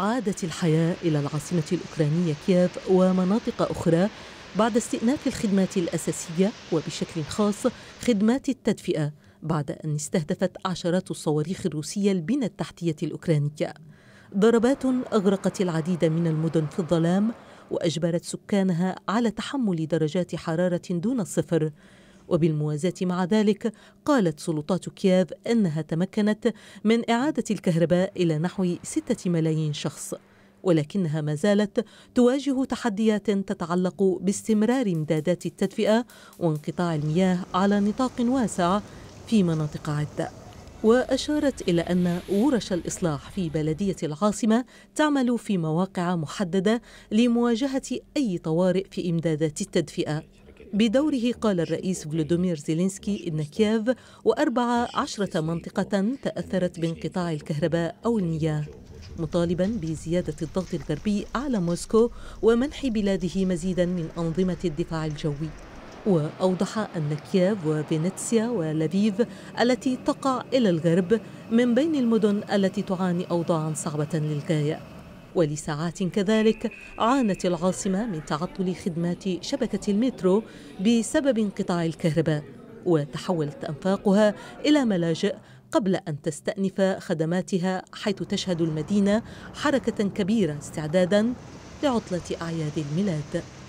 عادت الحياة إلى العاصمة الأوكرانية كييف ومناطق أخرى بعد استئناف الخدمات الأساسية وبشكل خاص خدمات التدفئة بعد أن استهدفت عشرات الصواريخ الروسية البنى التحتية الأوكرانية ضربات أغرقت العديد من المدن في الظلام وأجبرت سكانها على تحمل درجات حرارة دون الصفر وبالموازاة مع ذلك قالت سلطات كييف أنها تمكنت من إعادة الكهرباء إلى نحو ستة ملايين شخص ولكنها ما زالت تواجه تحديات تتعلق باستمرار امدادات التدفئة وانقطاع المياه على نطاق واسع في مناطق عدة وأشارت إلى أن ورش الإصلاح في بلدية العاصمة تعمل في مواقع محددة لمواجهة أي طوارئ في إمدادات التدفئة بدوره قال الرئيس فلوديمير زيلينسكي إن كييف وأربع عشرة منطقة تأثرت بانقطاع الكهرباء أو المياه مطالبا بزيادة الضغط الغربي على موسكو ومنح بلاده مزيدا من أنظمة الدفاع الجوي وأوضح أن كييف وفينيتسيا ولافيف التي تقع إلى الغرب من بين المدن التي تعاني أوضاعا صعبة للغاية ولساعات كذلك عانت العاصمة من تعطل خدمات شبكة المترو بسبب انقطاع الكهرباء وتحولت أنفاقها إلى ملاجئ قبل أن تستأنف خدماتها حيث تشهد المدينة حركة كبيرة استعدادا لعطلة أعياد الميلاد